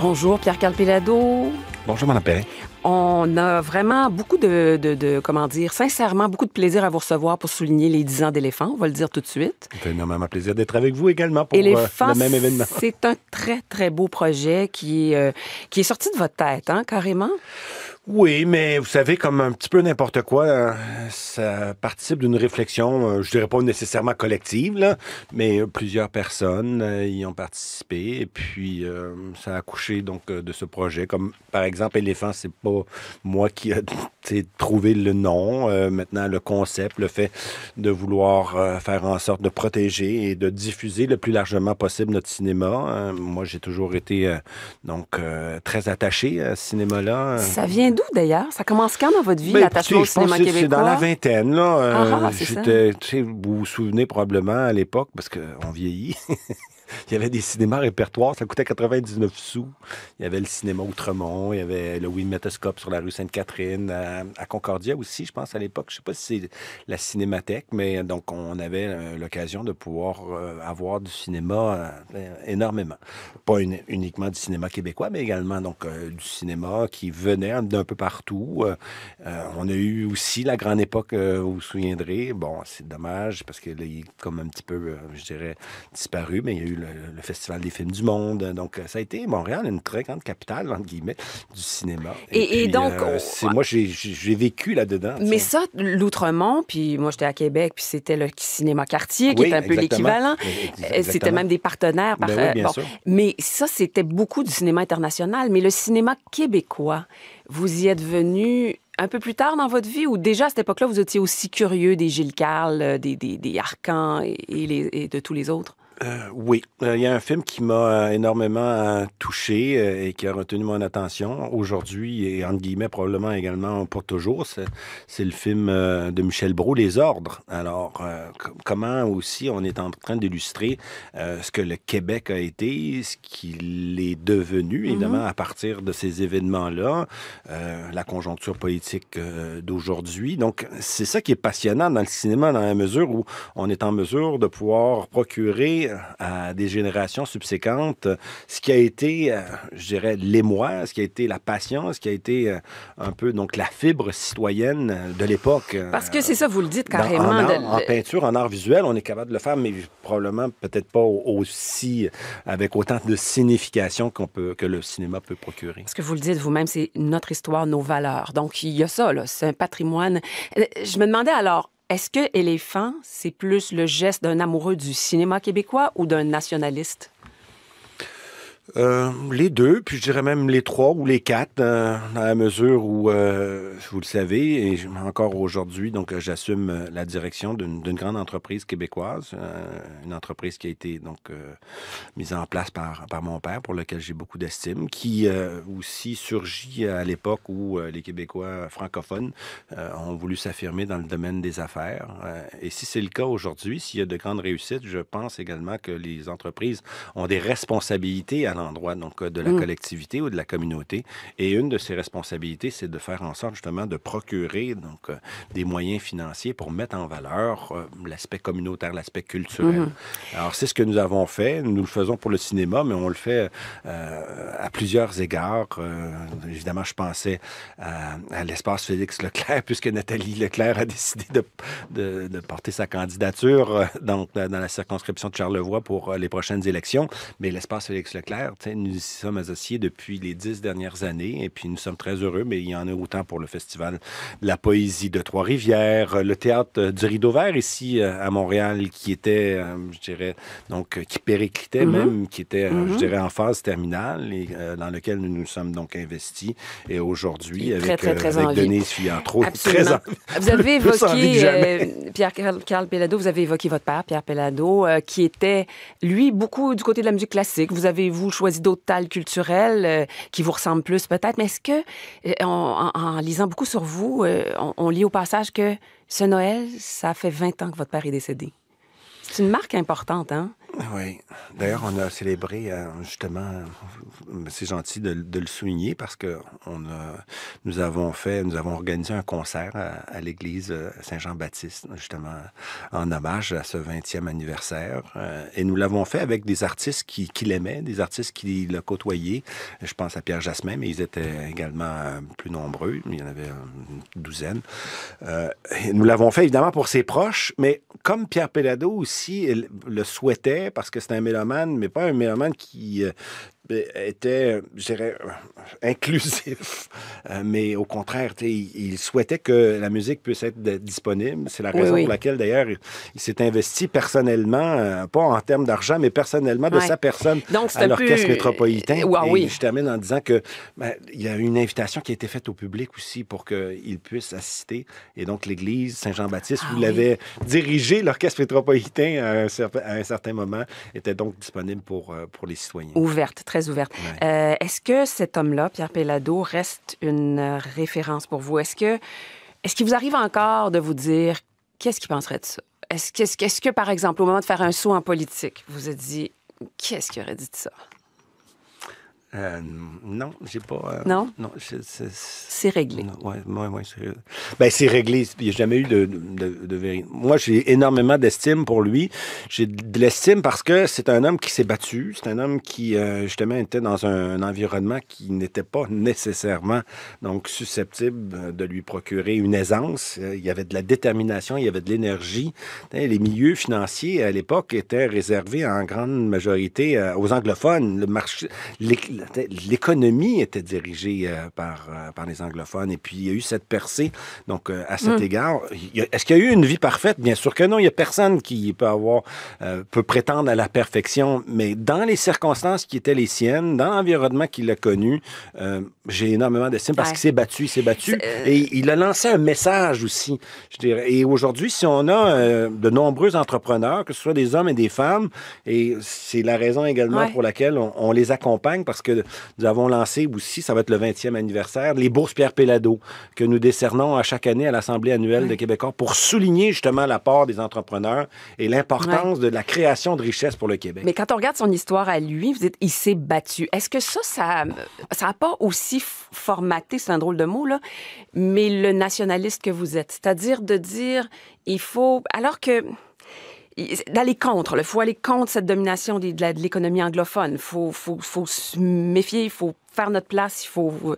Bonjour Pierre Pilado. Bonjour Madame Perret. On a vraiment beaucoup de, comment dire, sincèrement, beaucoup de plaisir à vous recevoir pour souligner les 10 ans d'éléphant. On va le dire tout de suite. C'est énormément plaisir d'être avec vous également pour euh, le même événement. C'est un très, très beau projet qui, euh, qui est sorti de votre tête, hein, carrément. Oui, mais vous savez, comme un petit peu n'importe quoi, euh, ça participe d'une réflexion, euh, je dirais pas nécessairement collective, mais euh, plusieurs personnes y ont participé, et puis ça a accouché donc de ce projet. Comme par exemple, Éléphant, c'est pas moi qui ai trouvé le nom, maintenant le concept, le fait de vouloir faire en sorte de protéger et de diffuser le plus largement possible notre cinéma. moi, j'ai toujours été donc très attaché à ce cinéma-là. Ça vient d'ailleurs? Ça commence quand dans votre vie, ben, l'attachement au cinéma québécois? C'est dans la vingtaine, là. Euh, ah, vous vous souvenez probablement à l'époque, parce qu'on vieillit. il y avait des cinémas répertoires, ça coûtait 99 sous. Il y avait le cinéma Outremont, il y avait le Wimetoscope sur la rue Sainte-Catherine, à, Concordia aussi, je pense, à l'époque. Je sais pas si c'est la cinémathèque, mais donc on avait euh, l'occasion de pouvoir euh, avoir du cinéma euh, énormément. Pas uniquement du cinéma québécois, mais également donc du cinéma qui venait d'un peu partout. on a eu aussi la grande époque, vous vous souviendrez. Bon, c'est dommage parce qu'il est comme un petit peu, je dirais, disparu, mais il y a eu le, Festival des films du monde. Donc, euh, ça a été Montréal, une très grande capitale, entre guillemets, du cinéma. Et, donc, euh, moi, j'ai vécu là-dedans. Mais ça, l'Outremont, puis moi, j'étais à Québec, puis c'était le cinéma quartier qui est un peu l'équivalent. Euh, c'était même des partenaires. Par... Ben Mais ça, c'était beaucoup du cinéma international. Mais le cinéma québécois, vous y êtes venu un peu plus tard dans votre vie ou déjà à cette époque-là, vous étiez aussi curieux des Gilles Carle, des, des, Arcans et, les, et, de tous les autres? Euh, oui, euh, il y a un film qui m'a euh, énormément touché et qui a retenu mon attention aujourd'hui et entre guillemets probablement également pour toujours. C'est le film de Michel Brault, Les Ordres. Alors, comment aussi on est en train d'illustrer ce que le Québec a été, ce qu'il est devenu, mm-hmm. évidemment, à partir de ces événements-là, la conjoncture politique d'aujourd'hui. Donc, c'est ça qui est passionnant dans le cinéma, dans la mesure où on est en mesure de pouvoir procurer à des générations subséquentes ce qui a été, euh, je dirais, l'émoi, ce qui a été la passion, ce qui a été euh, un peu donc la fibre citoyenne de l'époque. Euh, Parce que c'est ça, vous le dites carrément. en, peinture, en art visuel, on est capable de le faire, mais probablement peut-être pas aussi avec autant de signification qu'on peut, que le cinéma peut procurer. Ce que vous le dites vous-même, c'est notre histoire, nos valeurs. Donc il y a ça, c'est un patrimoine. Je me demandais alors, est-ce que Éléphant, c'est plus le geste d'un amoureux du cinéma québécois ou d'un nationaliste? Euh, les deux, puis je dirais même les trois ou les quatre, à dans la mesure où, euh, vous le savez, et encore aujourd'hui, donc euh, j'assume la direction d'une grande entreprise québécoise, une entreprise qui a été donc mise en place par, mon père, pour lequel j'ai beaucoup d'estime, qui aussi surgit à l'époque où les Québécois francophones ont voulu s'affirmer dans le domaine des affaires. et si c'est le cas aujourd'hui, s'il y a de grandes réussites, je pense également que les entreprises ont des responsabilités à endroit dans de la mm. collectivité ou de la communauté. Et une de ses responsabilités, c'est de faire en sorte justement de procurer donc, euh, des moyens financiers pour mettre en valeur euh, l'aspect communautaire, l'aspect culturel. Mm-hmm. Alors c'est ce que nous avons fait. Nous le faisons pour le cinéma, mais on le fait euh, à plusieurs égards. évidemment, je pensais à, l'espace Félix Leclerc, puisque Nathalie Leclerc a décidé de, de, de porter sa candidature donc, dans la circonscription de Charlevoix pour les prochaines élections. Mais l'espace Félix Leclerc nous y sommes associés depuis les dix dernières années et puis nous sommes très heureux, mais il y en a autant pour le Festival la poésie de Trois-Rivières, le théâtre du Rideau Vert ici euh, à Montréal qui était, euh, je dirais, donc euh, qui périclitait mm-hmm. même, qui était, je mm-hmm. dirais, en phase terminale et dans lequel nous nous sommes donc investis. Et aujourd'hui, avec, très, très, très Vous avez évoqué, Pierre-Carl Pellado, vous avez évoqué votre père, Pierre Pellado, qui était, lui, beaucoup du côté de la musique classique. Vous avez, vous, vous choisit d'autres tales culturelles euh, qui vous ressemblent plus peut-être, mais est-ce que, euh, en, lisant beaucoup sur vous, euh, on, on lit au passage que ce Noël, ça fait 20 ans que votre père est décédé. C'est une marque importante, hein? Oui. D'ailleurs, on a célébré, euh, justement, c'est gentil de, le souligner parce que on nous avons fait, nous avons organisé un concert à, l'église euh, Saint-Jean-Baptiste, justement, en hommage à ce 20e anniversaire. Euh, et nous l'avons fait avec des artistes qui, qui l'aimaient, des artistes qui le côtoyaient. Je pense à Pierre Jasmin, mais ils étaient également plus nombreux. Il y en avait une douzaine. nous l'avons fait, évidemment, pour ses proches, mais comme Pierre Pellado aussi le souhaitait, parce que c'est un mélomane, mais pas un mélomane qui euh, euh, était, je dirais, euh, inclusif, euh, mais au contraire, il souhaitait que la musique puisse être disponible. C'est la raison pour laquelle, d'ailleurs, il s'est investi personnellement, pas en termes d'argent, mais personnellement de sa personne Donc, à l'Orchestre métropolitain. Et je termine en disant que ben, il y a une invitation qui a été faite au public aussi pour qu'il puisse assister. Et donc, l'Église Saint-Jean-Baptiste, ah où il avait dirigé l'Orchestre métropolitain à un, certain, moment, était donc disponible pour, pour les citoyens. Ouverte, très ouverte. Euh, est-ce que cet homme-là, Pierre Pellado, reste une euh, référence pour vous? Est-ce que est-ce qu'il vous arrive encore de vous dire qu'est-ce qu'il penserait de ça? Est-ce que, par exemple, au moment de faire un saut en politique, vous vous êtes dit qu'est-ce qu'il aurait dit de ça? Euh, non, j'ai pas. Euh, non? Non, c'est réglé. Oui, oui, ouais, c'est Ben, c'est réglé. Il n'y a jamais eu de, de, Moi, j'ai énormément d'estime pour lui. J'ai de l'estime parce que c'est un homme qui s'est battu. C'est un homme qui, euh, justement, était dans un, un environnement qui n'était pas nécessairement donc susceptible de lui procurer une aisance. Il y avait de la détermination, il y avait de l'énergie. Les milieux financiers à l'époque étaient réservés en grande majorité aux anglophones. Le marché, l'économie était dirigée euh, par, euh, par les anglophones. Et puis, il y a eu cette percée. Donc, euh, à cet mm. égard, est-ce qu'il y a eu une vie parfaite? Bien sûr que non. Il n'y a personne qui peut avoir, peut prétendre à la perfection. Mais dans les circonstances qui étaient les siennes, dans l'environnement qu'il a connu, j'ai énormément d'estime parce qu'il s'est battu, il s'est battu. Et il a lancé un message aussi, je dirais. Et aujourd'hui, si on a de nombreux entrepreneurs, que ce soit des hommes et des femmes, et c'est la raison également pour laquelle on les accompagne parce que nous avons lancé aussi, ça va être le 20e anniversaire, les bourses Pierre Pellado que nous décernons à chaque année à l'Assemblée annuelle de Québécois pour souligner justement l'apport des entrepreneurs et l'importance de la création de richesses pour le Québec. Mais quand on regarde son histoire à lui, vous dites, il s'est battu. Est-ce que ça, ça n'a pas aussi formaté, c'est un drôle de mot, là, mais le nationaliste que vous êtes? C'est-à-dire de dire, il faut... Alors que d'aller contre. Il faut aller contre cette domination de, de l'économie anglophone. Il faut, faut, se méfier, il faut faire notre place, il faut... Euh.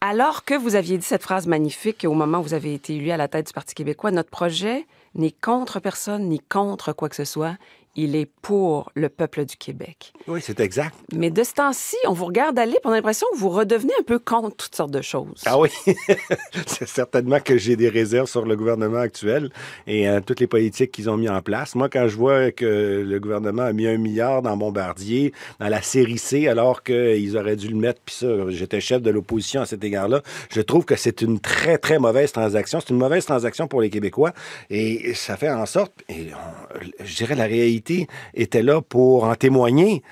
Alors que vous aviez dit cette phrase magnifique au moment où vous avez été élu à la tête du Parti québécois, notre projet n'est contre personne ni contre quoi que ce soit il est pour le peuple du Québec. Oui, c'est exact. Mais de ce temps-ci, on vous regarde aller, on a l'impression que vous redevenez un peu contre toutes sortes de choses. Ah oui, c'est certainement que j'ai des réserves sur le gouvernement actuel et euh, toutes les politiques qu'ils ont mis en place. Moi, quand je vois que le gouvernement a mis un milliard dans Bombardier, dans la série C, alors qu'ils auraient dû le mettre, puis ça, j'étais chef de l'opposition à cet égard-là, je trouve que c'est une très, très mauvaise transaction. C'est une mauvaise transaction pour les Québécois et ça fait en sorte, et je dirais la réalité était là pour en témoigner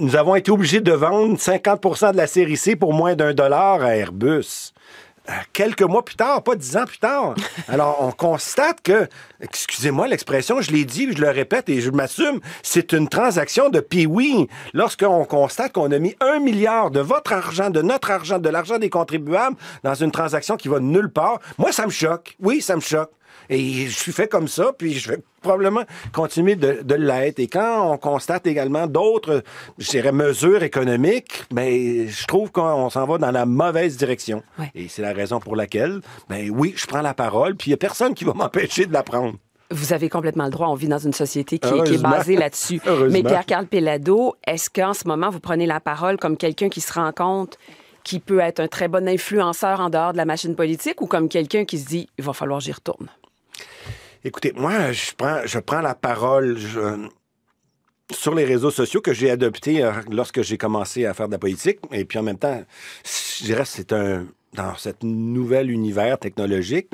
nous avons été obligés de vendre 50 de la série C pour moins d'un dollar à Airbus. Euh, quelques mois plus tard, pas dix ans plus tard. Alors, on constate que, excusez-moi l'expression, je l'ai dit, je le répète et je m'assume, c'est une transaction de pee-wee. Lorsqu'on constate qu'on a mis un milliard de votre argent, de notre argent, de l'argent des contribuables dans une transaction qui va nulle part, moi, ça me choque. Oui, ça me choque. Et je suis fait comme ça, puis je vais probablement continuer de, l'être. Et quand on constate également d'autres, mesures économiques, ben, je trouve qu'on s'en va dans la mauvaise direction. Et c'est la raison pour laquelle, ben oui, je prends la parole, puis il n'y a personne qui va m'empêcher de la prendre. Vous avez complètement le droit. On vit dans une société qui, est basée là-dessus. Mais Pierre-Carl Pellado, est-ce qu'en ce moment, vous prenez la parole comme quelqu'un qui se rend compte qui peut être un très bon influenceur en dehors de la machine politique ou comme quelqu'un qui se dit, il va falloir j'y retourne? Écoutez, moi, je prends, je prends la parole sur les réseaux sociaux que j'ai adopté euh, lorsque j'ai commencé à faire de la politique. Et puis en même temps, je dirais que c'est un, dans cet nouvel univers technologique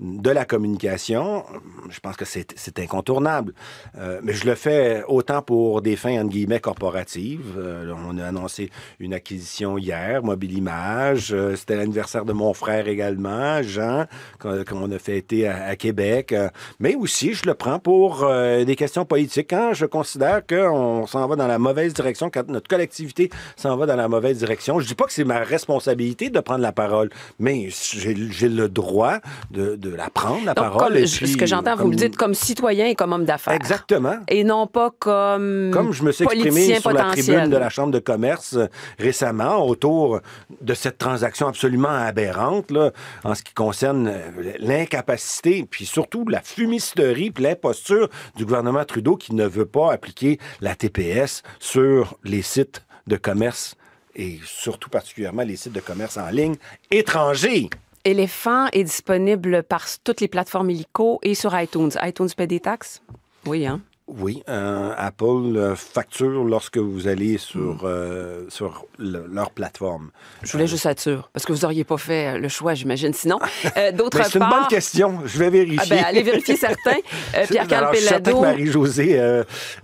de la communication, je pense que c'est incontournable. Euh, mais je le fais autant pour des fins, entre guillemets, corporatives. Euh, on a annoncé une acquisition hier, Mobile Image. Euh, c'était l'anniversaire de mon frère également, Jean, qu'on a fêté à, Québec. mais aussi, je le prends pour des questions politiques. Quand hein, je considère qu'on s'en va dans la mauvaise direction, quand notre collectivité s'en va dans la mauvaise direction, je dis pas que c'est ma responsabilité de prendre la parole mais j'ai le droit de, la prendre, la parole. et puis, ce que j'entends, vous me dites comme citoyen et comme homme d'affaires. Exactement. Et non pas comme. Comme je me suis exprimé sur la tribune de la Chambre de commerce euh, récemment autour de cette transaction absolument aberrante là, en ce qui concerne euh, l'incapacité, puis surtout la fumisterie, puis l'imposture du gouvernement Trudeau qui ne veut pas appliquer la TPS sur les sites de commerce et surtout particulièrement les sites de commerce en ligne étrangers. Elephant est disponible par toutes les plateformes illico et sur iTunes. iTunes paie des taxes? Oui, hein? Oui, euh, Apple euh, facture lorsque vous allez sur, hmm. euh, sur leur plateforme. Je voulais euh, juste être sûr, parce que vous n'auriez pas fait le choix, j'imagine. Sinon, d'autre part... C'est une bonne question, je vais vérifier. Ah ben, allez vérifier certains. Pierre-Carl Pellado... Marie-Josée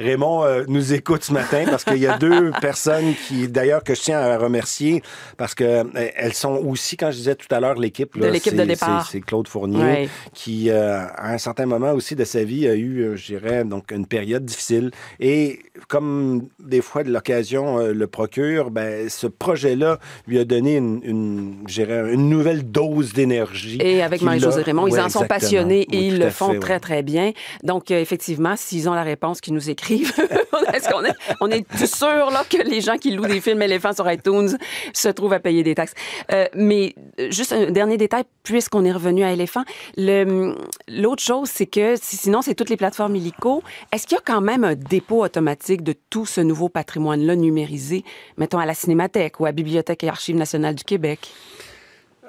Raymond nous écoute ce matin, parce qu'il y a deux personnes qui, d'ailleurs, que je tiens à remercier, parce qu'elles sont aussi, quand je disais tout à l'heure, l'équipe... De l'équipe de départ. C'est Claude Fournier, qui, à un certain moment aussi de sa vie, a eu, je dirais, donc une période difficile. Et comme des fois de l'occasion euh, le procure, ben, ce projet-là lui a donné une, une, une nouvelle dose d'énergie. Et avec Marie-Josée Raymond, ils en sont passionnés et ils le font très, très bien. Donc, euh, effectivement, s'ils ont la réponse qu'ils nous écrivent, est-ce qu'on est, on est tout sûr là, que les gens qui louent des films éléphants sur iTunes se trouvent à payer des taxes? Euh, mais juste un dernier détail, puisqu'on est revenu à éléphant, l'autre chose, c'est que sinon, c'est toutes les plateformes illico. Est-ce est-ce qu'il y a quand même un dépôt automatique de tout ce nouveau patrimoine-là numérisé, mettons à la Cinémathèque ou à la Bibliothèque et Archives nationales du Québec?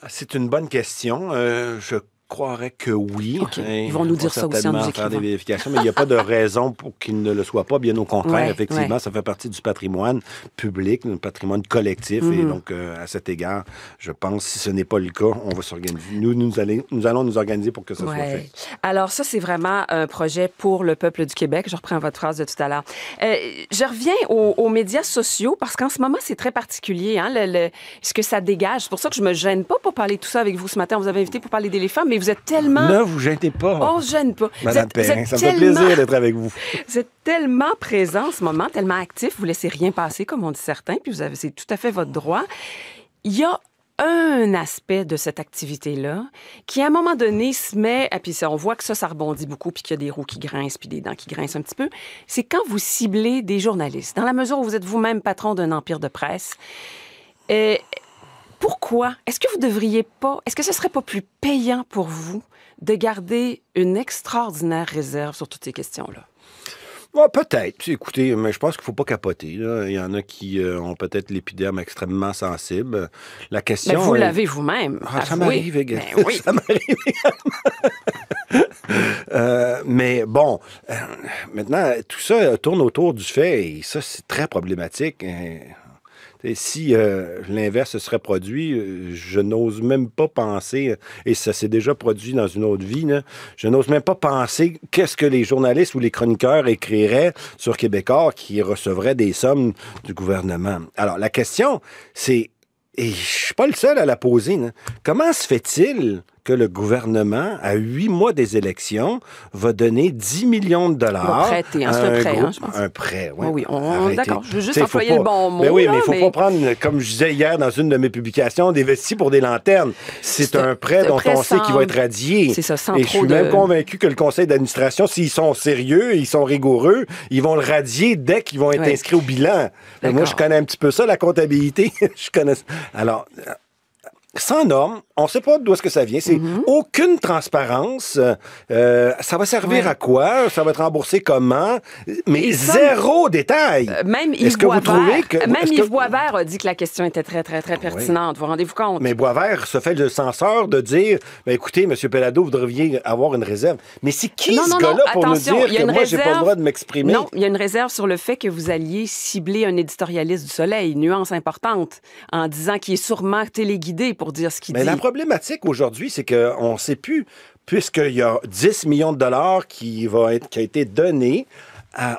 Ah, c'est une bonne question. Euh, je croirais que oui. Hein, ils vont nous dire ça aussi en nous faire des vérifications, mais il n'y a pas de raison pour qu'il ne le soit pas. Bien au contraire, effectivement, ça fait partie du patrimoine public, du patrimoine collectif. Et mhm. donc, euh, à cet égard, je pense, si ce n'est pas le cas, on va s'organiser. Nous, nous, nous, allons nous organiser pour que ça soit fait. Alors, ça, c'est vraiment un projet pour le peuple du Québec. Je reprends votre phrase de tout à l'heure. Euh, je reviens aux, médias sociaux parce qu'en ce moment, c'est très particulier, hein, ce que ça dégage. C'est pour ça que je ne me gêne pas pour parler de tout ça avec vous ce matin. On vous avez invité pour parler d'éléphants, mais vous êtes tellement... Ne vous gênez pas. On oh, se gêne pas. Madame ça me fait plaisir d'être avec vous. Vous êtes tellement présent en ce moment, tellement actif, vous laissez rien passer, comme on dit certains, puis c'est tout à fait votre droit. Il y a un aspect de cette activité-là qui, à un moment donné, se met, et ah, puis on voit que ça, ça rebondit beaucoup, puis qu'il y a des roues qui grincent, puis des dents qui grincent un petit peu, c'est quand vous ciblez des journalistes. Dans la mesure où vous êtes vous-même patron d'un empire de presse, euh, pourquoi Est-ce que vous devriez pas Est-ce que ce serait pas plus payant pour vous de garder une extraordinaire réserve sur toutes ces questions-là peut-être. Écoutez, mais je pense qu'il ne faut pas capoter. Il y en a qui euh, ont peut-être l'épiderme extrêmement sensible. La question. Mais ben, vous l'avez vous-même. Ah, ben ça m'arrive également. Oui. ça m'arrive euh, mais bon, euh, maintenant, tout ça tourne autour du fait, et ça, c'est très problématique. Hein si euh, l'inverse se serait produit, euh, je n'ose même pas penser, euh, et ça s'est déjà produit dans une autre vie, je n'ose même pas penser qu'est-ce que les journalistes ou les chroniqueurs écriraient sur Québécois qui recevraient des sommes du gouvernement. Alors, la question, c'est, et je suis pas le seul à la poser, comment se fait-il que le gouvernement, à huit mois des élections, va donner 10 millions de dollars. Hein, un, prêt, hein, je pense. un prêt, oui. d'accord. Je veux juste employer le bon ben mot. Mais oui, mais il ne faut pas prendre, comme je disais hier dans une de mes publications, des vestiges pour des lanternes. C'est un prêt dont on sait qu'il va être radié. C'est ça, Et je suis même convaincu que le conseil d'administration, s'ils sont sérieux, ils sont rigoureux, ils vont le radier dès qu'ils vont être inscrits au bilan. Moi, je connais un petit peu ça, la comptabilité. je connais. Alors, sans normes, on ne sait pas d'où est-ce que ça vient, c'est mhm. aucune transparence, euh, ça va servir à quoi, ça va être remboursé comment, mais zéro détail. Euh, même Yves que vous trouvez que, même Yves Boisvert a dit que la question était très, très, très ah pertinente, vous rendez-vous compte? Mais Boisvert se fait le censeur de dire, ben, écoutez, M. Pellado, vous devriez avoir une réserve. Mais c'est qui ce gars-là pour nous dire que moi, j'ai pas le droit de m'exprimer? Non, il y a une réserve sur le fait que vous alliez cibler un éditorialiste du Soleil, nuance importante, en disant qu'il est sûrement téléguidé pour ce dit. Mais la problématique aujourd'hui, c'est qu'on ne sait plus, puisqu'il y a 10 millions de dollars qui, va a été donné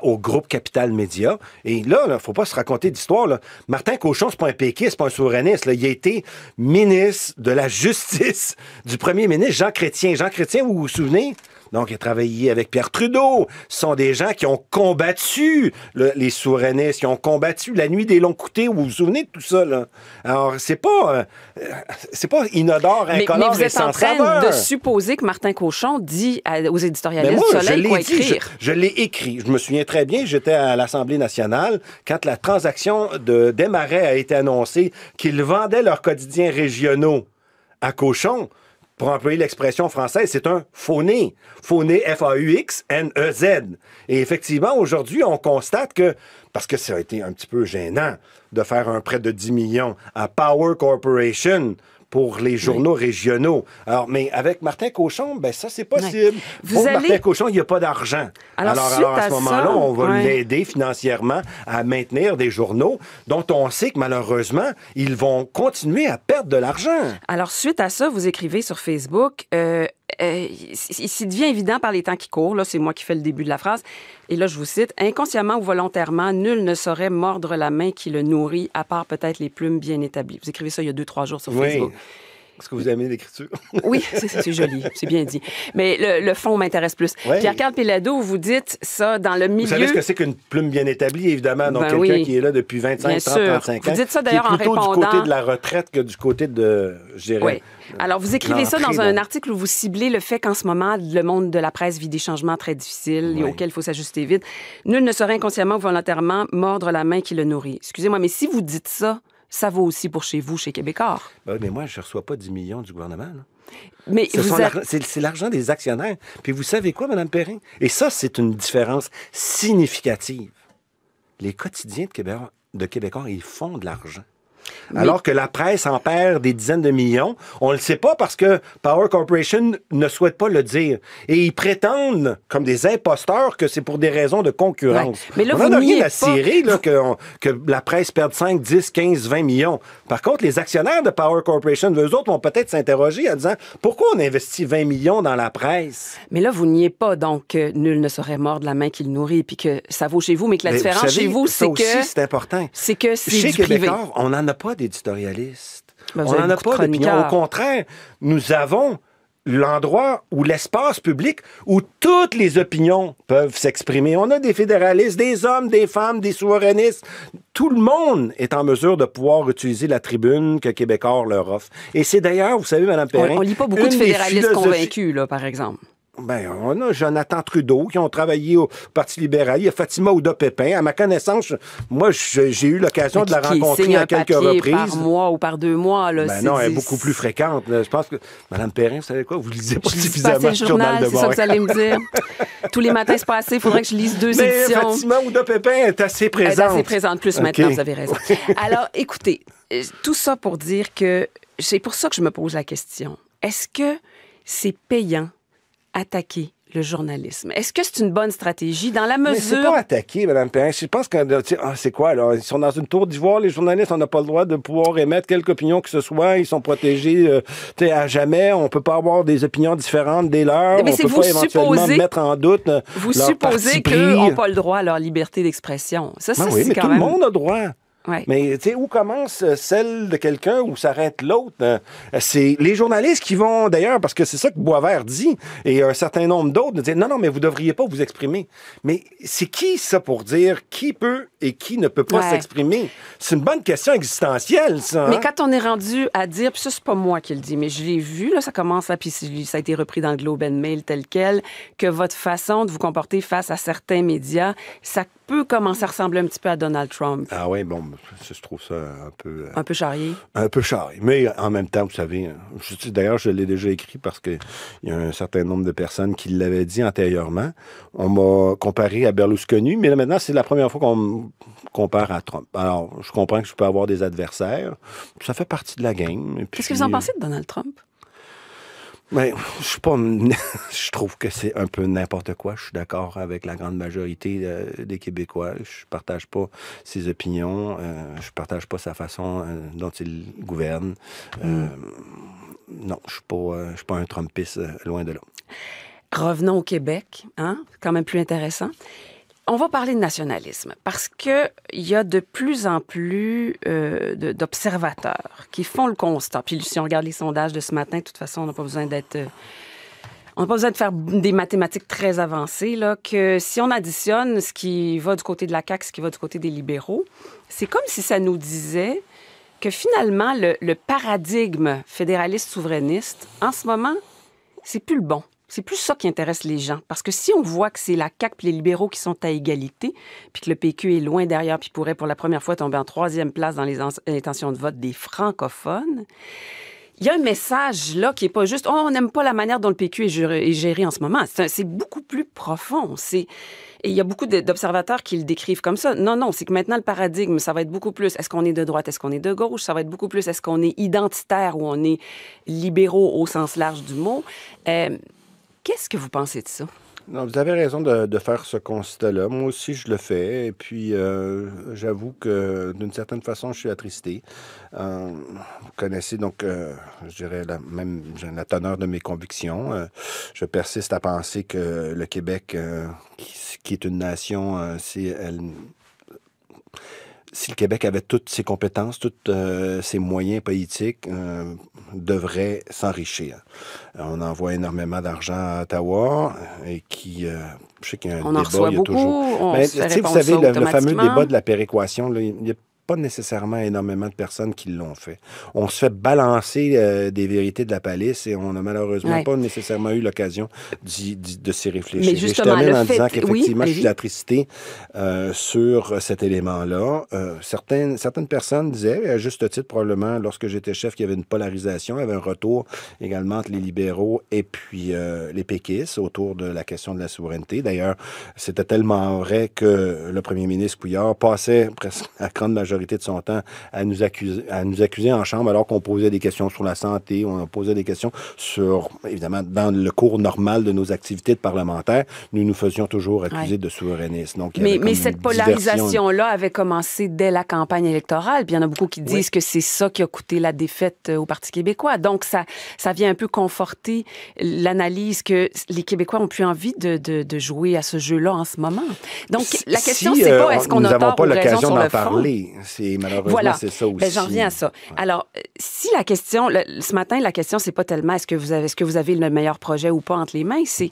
au groupe Capital Média. Et là, il ne faut pas se raconter d'histoire. Martin Cochon, n'est pas un péquiste, n'est pas un souverainiste. Il a été ministre de la Justice du premier ministre Jean Chrétien. Jean Chrétien, vous vous souvenez? donc il a travaillé avec Pierre Trudeau. Ce sont des gens qui ont combattu les souverainistes, qui ont combattu la nuit des longs coûtés Vous vous souvenez de tout ça, là? Alors, c'est pas, euh, euh, c'est pas inodore, incolore mais, mais vous êtes en train de supposer que Martin Cochon dit aux éditorialistes je Je, je l'ai écrit. Je me souviens très bien, j'étais à l'Assemblée nationale quand la transaction de Desmarais a été annoncée qu'ils vendaient leurs quotidiens régionaux à Cochon pour employer l'expression française, c'est un fauné. Fauné, F-A-U-X-N-E-Z. Et effectivement, aujourd'hui, on constate que, parce que ça a été un petit peu gênant de faire un prêt de 10 millions à Power Corporation pour les journaux régionaux. Alors, mais avec Martin Cochon, ben ça, c'est possible. Vous pour Martin Cochon, il n'y a pas d'argent. Alors, à, ce moment-là, on va l'aider financièrement à maintenir des journaux dont on sait que malheureusement, ils vont continuer à perdre de l'argent. Alors, suite à ça, vous écrivez sur Facebook, euh, euh, il, devient évident par les temps qui courent, là c'est moi qui fais le début de la phrase, et là je vous cite, inconsciemment ou volontairement, nul ne saurait mordre la main qui le nourrit, à part peut-être les plumes bien établies. Vous écrivez ça il y a deux, trois jours sur Facebook. Est-ce que vous aimez l'écriture? oui, c'est joli, c'est bien dit. Mais le, fond m'intéresse plus. Pierre-Carl Pilado, vous dites ça dans le milieu... Vous savez ce que c'est qu'une plume bien établie, évidemment, donc ben quelqu'un qui est là depuis 25, 30, 35 ans. Vous dites ça d'ailleurs en répondant... du côté de la retraite que du côté de, gérer... Oui. Alors, vous écrivez ça dans un article où vous ciblez le fait qu'en ce moment, le monde de la presse vit des changements très difficiles et auxquels il faut s'ajuster vite. Nul ne saurait inconsciemment ou volontairement mordre la main qui le nourrit. Excusez-moi, mais si vous dites ça ça vaut aussi pour chez vous, chez Québécois. Ben oui, mais moi, je ne reçois pas 10 millions du gouvernement. Mais c'est l'argent des actionnaires. Puis vous savez quoi, Mme Perrin? Et ça, c'est une différence significative. Les quotidiens de Québec de Québécois ils font de l'argent. Alors que la presse en perd des dizaines de millions. On le sait pas parce que Power Corporation ne souhaite pas le dire. Et ils prétendent, comme des imposteurs, que c'est pour des raisons de concurrence. Mais là, on n'en a rien à cirer que, que, la presse perde 5, 10, 15, 20 millions. Par contre, les actionnaires de Power Corporation, eux autres, vont peut-être s'interroger en disant pourquoi on investit 20 millions dans la presse? Mais là, vous niez pas, donc, que nul ne serait mort de la main qu'il nourrit, puis que ça vaut chez vous, mais que la différence chez vous, c'est que. c'est important. C'est que si du on en a pas d'éditorialistes. Ben, on n'en a pas d'opinion. Au contraire, nous avons l'endroit ou l'espace public où toutes les opinions peuvent s'exprimer. On a des fédéralistes, des hommes, des femmes, des souverainistes. Tout le monde est en mesure de pouvoir utiliser la tribune que Québécois leur offre. Et c'est d'ailleurs, vous savez, Mme Perrin... On, lit pas beaucoup de fédéralistes convaincus, là, par exemple. Ben, on a Jonathan Trudeau qui ont travaillé au Parti libéral. Il y a Fatima Ouda-Pépin. À ma connaissance, moi, j'ai eu l'occasion de la rencontrer à quelques reprises. Par mois ou par deux mois. Ben non, elle est beaucoup plus fréquente. Je pense que... Madame Perrin, vous savez quoi? Vous lisez pas suffisamment le journal, C'est ça que vous allez me dire. Tous les matins, c'est passé. Il faudrait que je lise deux éditions. Fatima Ouda-Pépin est assez présente. Elle est assez présente plus maintenant, vous avez raison. Alors, écoutez, euh, tout ça pour dire que... C'est pour ça que je me pose la question. Est-ce que c'est payant attaquer le journalisme. Est-ce que c'est une bonne stratégie dans la mesure... Mais c'est pas attaquer, Mme Perrin. Je pense que, ah, c'est quoi, alors? Ils sont dans une tour d'ivoire, les journalistes, on n'a pas le droit de pouvoir émettre quelque opinion que ce soit. Ils sont protégés, euh, à jamais. On peut pas avoir des opinions différentes des leurs. Mais eh on peut vous éventuellement mettre en doute euh, Vous supposez qu'ils n'ont pas le droit à leur liberté d'expression. Ça, ça ben oui, mais tout le monde a droit. Mais tu sais, où commence euh, celle de quelqu'un, où s'arrête l'autre? Euh, c'est les journalistes qui vont, d'ailleurs, parce que c'est ça que Boisvert dit, et un certain nombre d'autres disent, non, non, mais vous devriez pas vous exprimer. Mais c'est qui ça pour dire qui peut et qui ne peut pas s'exprimer? C'est une bonne question existentielle, ça. Mais hein? quand on est rendu à dire, puis ça, c'est pas moi qui le dis, mais je l'ai vu, là, ça commence, puis ça a été repris dans le Globe and Mail tel quel, que votre façon de vous comporter face à certains médias, ça peu commencer à ressembler un petit peu à Donald Trump. Ah oui, bon, ben, je trouve ça un peu... Euh, un peu charrié. Un peu charrié. Mais en même temps, vous savez, hein, d'ailleurs, je l'ai déjà écrit parce qu'il y a un certain nombre de personnes qui l'avaient dit antérieurement. On m'a comparé à Berlusconi, mais là, maintenant, c'est la première fois qu'on me compare à Trump. Alors, je comprends que je peux avoir des adversaires. Ça fait partie de la game. Qu'est-ce que vous en pensez de Donald Trump? je je trouve que c'est un peu n'importe quoi. Je suis d'accord avec la grande majorité euh, des Québécois. Je partage pas ses opinions. Je euh, je partage pas sa façon euh, dont il gouverne. Mm. Non, je suis pas, je suis pas un Trumpiste, loin de là. Revenons au Québec, hein? Quand même plus intéressant on va parler de nationalisme parce que il y a de plus en plus euh, d'observateurs qui font le constat. Puis si on regarde les sondages de ce matin, de toute façon, on n'a pas besoin d'être euh, on n'a pas besoin de faire des mathématiques très avancées, là, que si on additionne ce qui va du côté de la CAQ, ce qui va du côté des libéraux, c'est comme si ça nous disait que finalement, le, le paradigme fédéraliste souverainiste, en ce moment, c'est plus le bon. C'est plus ça qui intéresse les gens. Parce que si on voit que c'est la CAQ puis les libéraux qui sont à égalité, puis que le PQ est loin derrière, puis pourrait pour la première fois tomber en troisième place dans les intentions de vote des francophones, il y a un message là qui est pas juste oh, on n'aime pas la manière dont le PQ est géré, en ce moment. C'est beaucoup plus profond. C'est et il y a beaucoup d'observateurs qui le décrivent comme ça. Non, non, c'est que maintenant le paradigme, ça va être beaucoup plus. Est-ce qu'on est de droite, est-ce qu'on est de gauche Ça va être beaucoup plus. Est-ce qu'on est identitaire ou on est libéraux au sens large du mot euh, Qu'est-ce que vous pensez de ça? vous avez raison de, faire ce constat-là. Moi aussi, je le fais. Et puis, euh, j'avoue que d'une certaine façon, je suis attristé. Euh, vous connaissez donc, euh, je dirais, la, même la teneur de mes convictions. je persiste à penser que le Québec, qui, est une nation, si le Québec avait toutes ses compétences, tous ses moyens politiques, devrait s'enrichir. On envoie énormément d'argent à Ottawa et qui. Euh, je sais qu'il y a un débat, il y a toujours. Ben, vous savez, le, fameux débat de la péréquation, là, il y a pas nécessairement énormément de personnes qui l'ont fait. On se fait balancer euh, des vérités de la palisse et on n'a malheureusement pas nécessairement eu l'occasion de s'y réfléchir. justement, je termine en disant qu'effectivement, je suis la euh, sur cet élément-là. Euh, certaines, certaines personnes disaient, à juste titre probablement, lorsque j'étais chef, qu'il y avait une polarisation, il y avait un retour également entre les libéraux et puis les péquistes autour de la question de la souveraineté. D'ailleurs, c'était tellement vrai que le premier ministre Pouillard passait presque à grande majorité de son temps à nous accuser, à nous accuser en chambre alors qu'on posait des questions sur la santé, on posait des questions sur, évidemment, dans le cours normal de nos activités de parlementaires, nous nous faisions toujours accuser de souverainisme. Donc, mais, cette polarisation-là avait commencé dès la campagne électorale. Puis il y en a beaucoup qui disent que c'est ça qui a coûté la défaite euh, au Parti québécois. Donc ça, ça vient un peu conforter l'analyse que les Québécois ont plus envie de, de, jouer à ce jeu-là en ce moment. Donc la question, c'est pas euh, est-ce qu'on a pas l'occasion d'en parler c'est malheureusement voilà. c'est ça ben, aussi. J'en reviens à ça. Alors, euh, si la question, ce matin, la question, c'est pas tellement est-ce que vous avez, ce que vous avez le meilleur projet ou pas entre les mains, c'est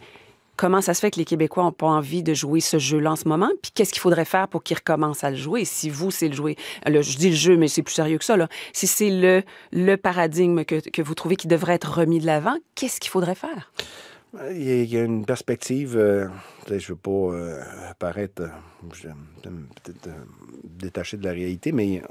comment ça se fait que les Québécois n'ont pas envie de jouer ce jeu-là en ce moment, puis qu'est-ce qu'il faudrait faire pour qu'ils recommencent à le jouer, si vous, c'est le jouer. Euh, je dis le jeu, mais c'est plus sérieux que ça, Si c'est le, le paradigme que, vous trouvez qui devrait être remis de l'avant, qu'est-ce qu'il faudrait faire? Euh, il y a une perspective je ne veux pas euh, paraître euh, euh, détaché de la réalité, mais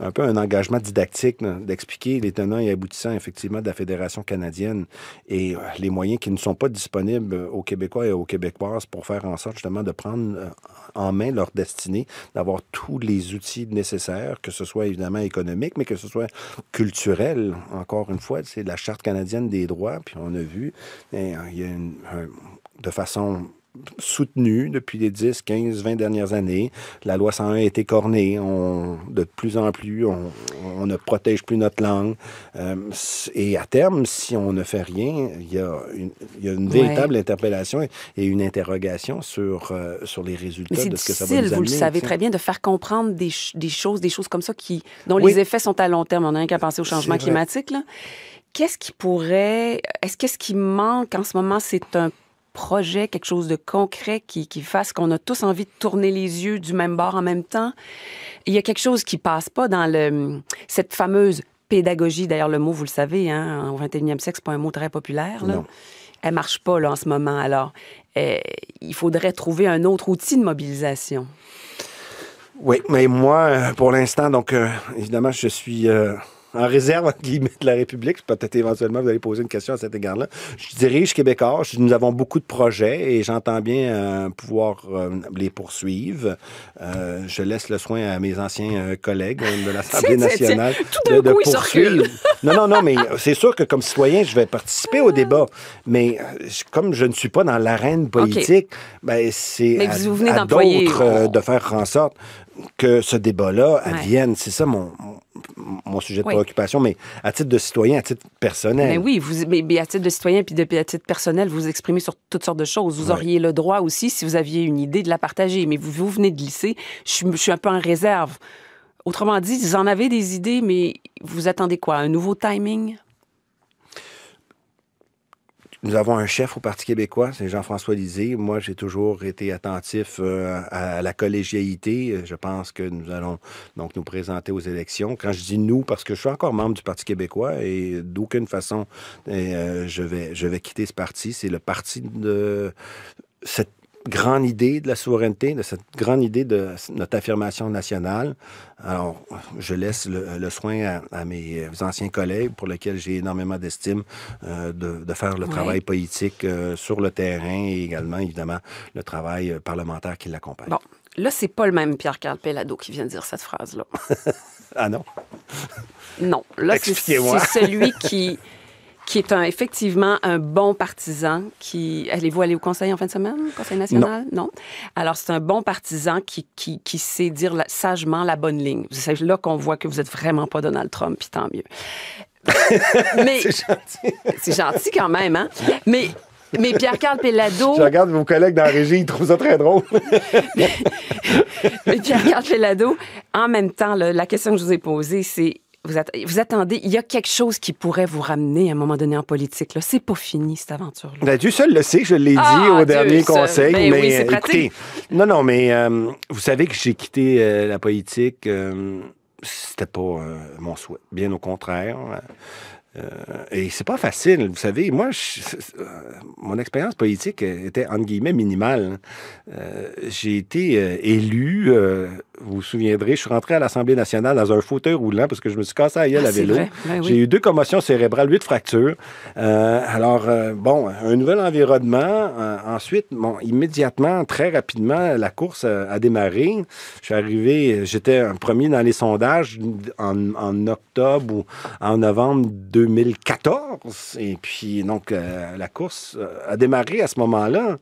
un peu un engagement didactique d'expliquer les tenants et aboutissants effectivement de la Fédération canadienne et les moyens qui ne sont pas disponibles aux Québécois et aux Québécoises pour faire en sorte justement de prendre en main leur destinée, d'avoir tous les outils nécessaires, que ce soit évidemment économique, mais que ce soit culturel. Encore une fois, c'est la Charte canadienne des droits, puis on a vu, il y a une, de façon soutenu depuis les 10, 15, 20 dernières années. La loi 101 a été cornée. On, de plus en plus, on, ne protège plus notre langue. Euh, et à terme, si on ne fait rien, il y a une, véritable interpellation et une interrogation sur, euh, sur les résultats de ce que ça va nous amener. vous le savez très bien, de faire comprendre des, choses, des choses comme ça qui, dont les effets sont à long terme. On n'a rien qu'à penser au changement climatique. qu'est-ce qui pourrait, est-ce qu'est-ce qui manque en ce moment, c'est un projet, quelque chose de concret qui, qui fasse qu'on a tous envie de tourner les yeux du même bord en même temps. Il y a quelque chose qui passe pas dans le, cette fameuse pédagogie. D'ailleurs, le mot, vous le savez, hein, au 21e siècle, c'est pas un mot très populaire. Là. Elle marche pas là, en ce moment. Alors, eh, il faudrait trouver un autre outil de mobilisation. Oui, mais moi, euh, pour l'instant, donc, euh, évidemment, je suis euh, en réserve, de la République. Peut-être éventuellement, vous allez poser une question à cet égard-là. Je dirige Québécois. nous avons beaucoup de projets et j'entends bien euh, pouvoir euh, les poursuivre. Euh, je laisse le soin à mes anciens collègues de l'Assemblée nationale de, poursuivre. non, non, non, mais c'est sûr que comme citoyen, je vais participer au débat. Mais comme je ne suis pas dans l'arène politique, ben, c'est à d'autres de faire en sorte que ce débat-là advienne. C'est ça mon, sujet de préoccupation, mais à titre de citoyen, à titre personnel. Mais oui, vous, mais, à titre de citoyen puis, à titre personnel, vous vous exprimez sur toutes sortes de choses. Vous auriez le droit aussi, si vous aviez une idée, de la partager. Mais vous, vous venez de glisser. Je, je suis un peu en réserve. Autrement dit, vous en avez des idées, mais vous attendez quoi? Un nouveau timing? Nous avons un chef au Parti québécois, c'est Jean-François Lisée. Moi, j'ai toujours été attentif euh, à la collégialité. Je pense que nous allons donc nous présenter aux élections. Quand je dis nous, parce que je suis encore membre du Parti québécois et d'aucune façon, euh, je, vais, je vais quitter ce parti. C'est le parti de cette grande idée de la souveraineté, de cette grande idée de notre affirmation nationale. Alors, je laisse le, soin à, mes anciens collègues, pour lesquels j'ai énormément d'estime, euh, de, faire le travail politique euh, sur le terrain et également, évidemment, le travail euh, parlementaire qui l'accompagne. Bon, là, c'est pas le même Pierre-Carl Pellado qui vient de dire cette phrase-là. ah non? non. Là, c'est celui qui qui est un, effectivement un bon partisan qui... Allez-vous aller au Conseil en fin de semaine, au Conseil national? Non. Alors, c'est un bon partisan qui, qui, qui sait dire sagement la bonne ligne. C'est là qu'on voit que vous n'êtes vraiment pas Donald Trump, puis tant mieux. Mais... c'est gentil. gentil quand même, hein? Mais mais Pierre-Carl Pellado. Je regarde vos collègues dans la régie, ils trouvent ça très drôle. mais Pierre-Carl Pellado, en même temps, la question que je vous ai posée, c'est vous, attendez, il y a quelque chose qui pourrait vous ramener à un moment donné en politique. C'est pas fini, cette aventure-là. Ben, Dieu seul le sait, je l'ai dit ah, au dernier conseil. Ben mais euh, écoutez, non, non, mais euh, vous savez que j'ai quitté euh, la politique. C'était pas mon souhait. Bien au contraire. et c'est pas facile, vous savez. Moi, mon expérience politique était entre guillemets minimale. Hein. j'ai été élu vous vous souviendrez, je suis rentré à l'Assemblée nationale dans un fauteuil roulant parce que je me suis cassé ah, à gueule à vélo. Ben j'ai eu deux commotions cérébrales, huit fractures. Euh, alors, euh, bon, un nouvel environnement. Euh, ensuite, bon, immédiatement, très rapidement, la course a démarré. Je suis arrivé, j'étais premier dans les sondages en, octobre ou en novembre 2014. Et puis, donc, la course a démarré à ce moment-là.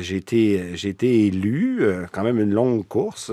J'ai été, été élu, quand même une longue course.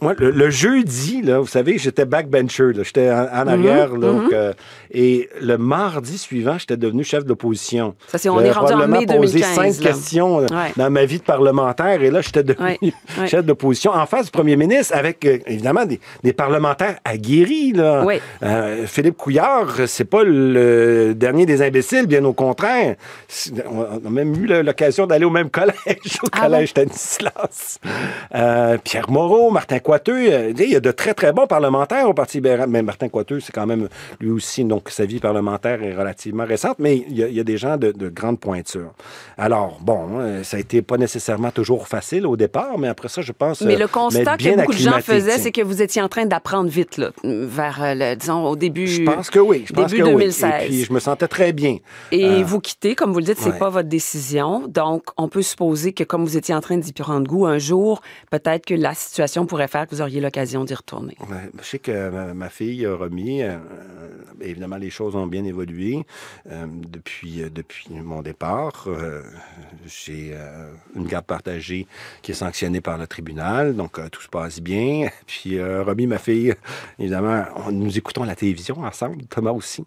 moi, le, jeudi, là, vous savez, j'étais backbencher, j'étais en, mhm, arrière. Mhm. et le mardi suivant, j'étais devenu chef d'opposition Ça, c'est, on euh, est rendu en mai 2015. posé cinq questions euh, dans ma vie de parlementaire, et là, j'étais devenu chef d'opposition en face du premier ministre, avec euh, évidemment des, parlementaires aguerris. Là. Philippe Couillard, c'est pas le dernier des imbéciles, bien au contraire. On a même eu l'occasion d'aller au même collège, au ah collège collège Stanislas. Euh, Pierre Moreau, Martin Coiteux, euh, il y a de très, très bons parlementaires au Parti libéral. Mais Martin Coiteux, c'est quand même lui aussi, donc sa vie parlementaire est relativement récente, mais il y a, des gens de, grande pointure. Alors, bon, euh, ça a été pas nécessairement toujours facile au départ, mais après ça, je pense. Mais euh, le constat que beaucoup de gens faisaient, c'est que vous étiez en train d'apprendre vite, là, vers, le, disons, au début. Je pense que oui. Je pense que 2016. Oui. Et puis, je me sentais très bien. Et vous quittez, comme vous le dites, c'est pas votre décision. Donc, on peut supposer que comme vous étiez en train d'y prendre goût, un jour, peut-être que la situation pourrait faire que vous auriez l'occasion d'y retourner? Ben, je sais que ma, fille a remis. Euh, euh, évidemment, les choses ont bien évolué euh, depuis, depuis mon départ. J'ai une garde partagée qui est sanctionnée par le tribunal, donc tout se passe bien. Puis remis, ma fille, évidemment, on, nous écoutons la télévision ensemble, Thomas aussi.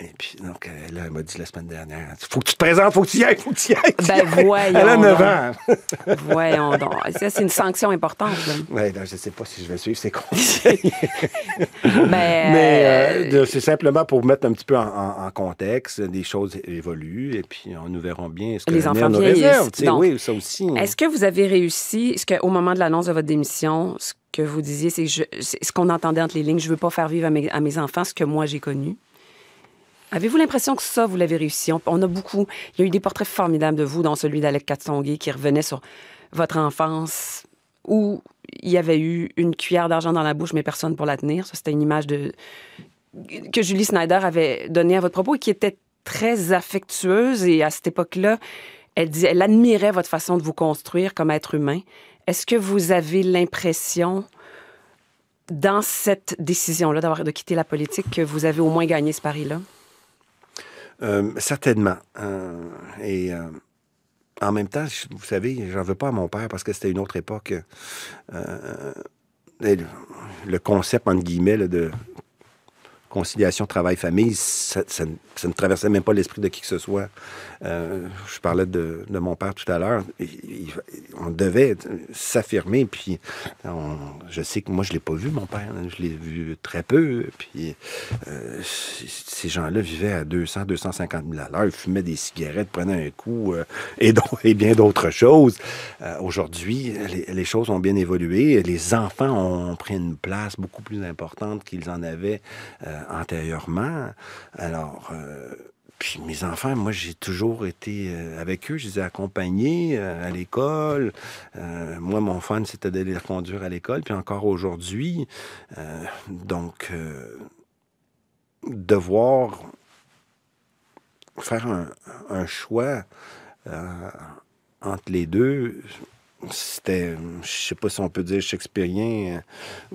et puis, donc, elle m'a dit la semaine dernière, faut que tu te présentes, faut que tu y ailles, faut que tu y ailles. Ben, voyons. Elle a 9 ans. voyons donc. Ça, c'est une sanction importante. Là. Ben, je ne sais pas si je vais suivre ces conseils. Ben, Mais, euh, euh, c'est simplement pour vous mettre un petit peu en, contexte. Les choses évoluent et puis on nous verrons bien ce que les enfants nous oui, ça aussi. Est-ce que vous avez réussi, ce que, au moment de l'annonce de votre démission, ce que vous disiez, c'est ce qu'on entendait entre les lignes, je ne veux pas faire vivre à mes, enfants ce que moi j'ai connu? Avez-vous l'impression que ça, vous l'avez réussi? On, a beaucoup. Il y a eu des portraits formidables de vous, dont celui d'Alec Katsongué qui revenait sur votre enfance, où il y avait eu une cuillère d'argent dans la bouche, mais personne pour la tenir. Ça, c'était une image de que Julie Snyder avait donnée à votre propos et qui était très affectueuse. Et à cette époque-là, elle, elle admirait votre façon de vous construire comme être humain. Est-ce que vous avez l'impression, dans cette décision-là, d'avoir de quitter la politique, que vous avez au moins gagné ce pari-là? Euh, certainement. Euh, et euh, en même temps, vous savez, j'en veux pas à mon père parce que c'était une autre époque. Euh, euh, le concept, entre guillemets, de conciliation travail-famille, ça, ne traversait même pas l'esprit de qui que ce soit. Euh, je parlais de, mon père tout à l'heure. On devait s'affirmer, puis je sais que moi, je ne l'ai pas vu, mon père. Hein. Je l'ai vu très peu, puis euh, ces gens-là vivaient à 200, 250 000 à l'heure, fumaient des cigarettes, prenaient un coup, euh, et, et bien d'autres choses. Aujourd'hui, les, les, choses ont bien évolué. Les enfants ont pris une place beaucoup plus importante qu'ils en avaient euh, antérieurement. Alors, euh, puis mes enfants, moi, j'ai toujours été euh, avec eux. Je les ai accompagnés à l'école. moi, mon fun, c'était de les conduire à l'école, puis encore aujourd'hui. donc, devoir faire un choix entre les deux, c'était, je sais pas si on peut dire shakespearien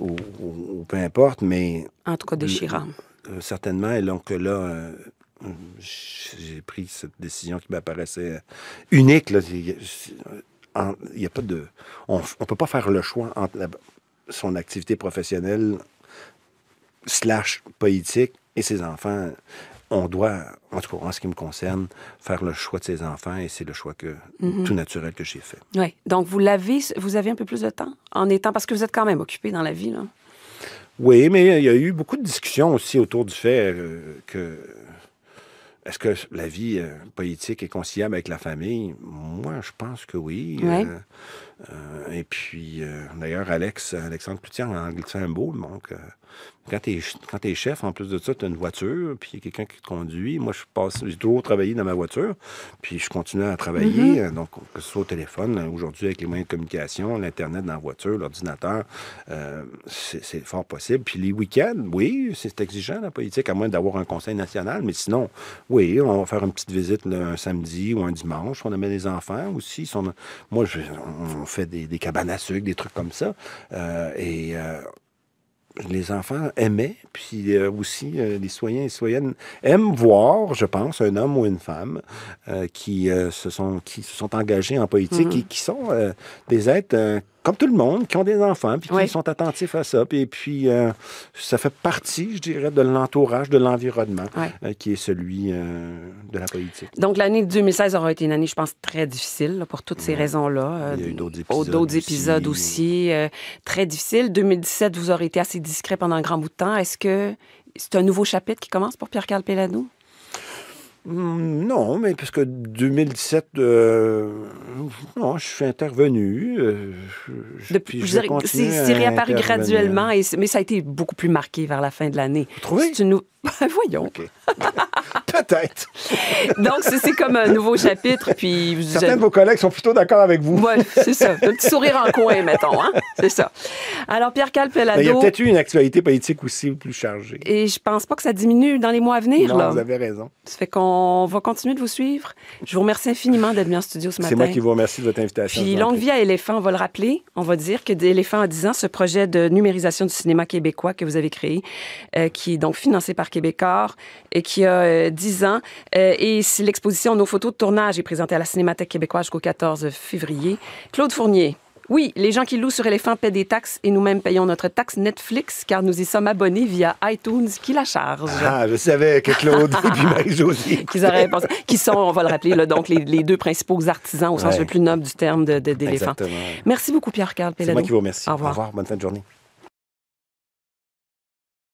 euh, ou, peu importe, mais. En tout cas, déchirant. Euh, certainement. Et donc là, euh, j'ai pris cette décision qui m'apparaissait unique. Il n'y a pas de. On ne peut pas faire le choix entre son activité professionnelle slash politique et ses enfants on doit, en tout cas en ce qui me concerne, faire le choix de ses enfants et c'est le choix que, mhm. tout naturel que j'ai fait. Oui. Donc, vous, l'avez, vous avez un peu plus de temps en étant, parce que vous êtes quand même occupé dans la vie, là. Oui, mais il y a eu beaucoup de discussions aussi autour du fait euh, que est-ce que la vie euh, politique est conciliable avec la famille? Moi, je pense que oui. Euh, et puis, d'ailleurs, Alex, Alexandre Poutier, en c'est un beau donc quand tu es, chef, en plus de ça, tu as une voiture, puis il y a quelqu'un qui te conduit. Moi, je passe, j'ai toujours travaillé dans ma voiture, puis je continue à travailler, mm-hmm. euh, donc que ce soit au téléphone, euh, aujourd'hui avec les moyens de communication, l'Internet dans la voiture, l'ordinateur, euh, c'est fort possible. Puis les week-ends, oui, c'est exigeant la politique, à moins d'avoir un conseil national, mais sinon, oui, on va faire une petite visite un samedi ou un dimanche, on amène les enfants aussi. Moi, on fait des, cabanes à sucre, des trucs comme ça. et les enfants aimaient, puis euh, aussi euh, les citoyens et citoyennes aiment voir, je pense, un homme ou une femme euh, qui, se sont, qui se sont engagés en politique hmm. et qui sont des êtres comme tout le monde, qui ont des enfants, puis qui sont attentifs à ça. Et puis, euh, ça fait partie, je dirais, de l'entourage, de l'environnement, euh, qui est celui euh, de la politique. Donc, l'année 2016 aura été une année, je pense, très difficile pour toutes ces raisons-là. Il y a eu d'autres oh, épisodes, aussi. très difficile. 2017, vous aurez été assez discret pendant un grand bout de temps. Est-ce que c'est un nouveau chapitre qui commence pour Pierre-Carl Mm, non, mais parce que 2017, euh, non, je suis intervenu. Euh, c'est réapparu graduellement, mais ça a été beaucoup plus marqué vers la fin de l'année. Vous trouvez? Ben, voyons. Peut-être. Donc, c'est comme un nouveau chapitre. Puis Certains de vos collègues sont plutôt d'accord avec vous. Oui, c'est ça. Un petit sourire en coin, mettons. Hein? C'est ça. Alors, Pierre Calpelado. Il y a peut-être eu une actualité politique aussi plus chargée. Et je pense pas que ça diminue dans les mois à venir. Non, vous avez raison. Ça fait qu'on va continuer de vous suivre. Je vous remercie infiniment d'être venu en studio ce matin. C'est moi qui vous remercie de votre invitation. Puis, longue vie à Éléphant, on va le rappeler. On va dire que d'Éléphant en 10 ans, ce projet de numérisation du cinéma québécois que vous avez créé, euh, qui est donc financé par Québécois et qui a 10 euh, ans. Euh, et si l'exposition Nos photos de tournage est présentée à la Cinémathèque québécoise jusqu'au 14 février. Claude Fournier, oui, les gens qui louent sur éléphant paient des taxes et nous-mêmes payons notre taxe Netflix car nous y sommes abonnés via iTunes qui la charge. Ah, je savais que Claude et puis Marie-Josée. Qui, sont, on va le rappeler, là, donc les, deux principaux artisans au sens le plus noble du terme d'éléphant. De, Merci beaucoup, Pierre-Carl C'est moi qui vous remercie. Au revoir. Au revoir. Bonne fin de journée.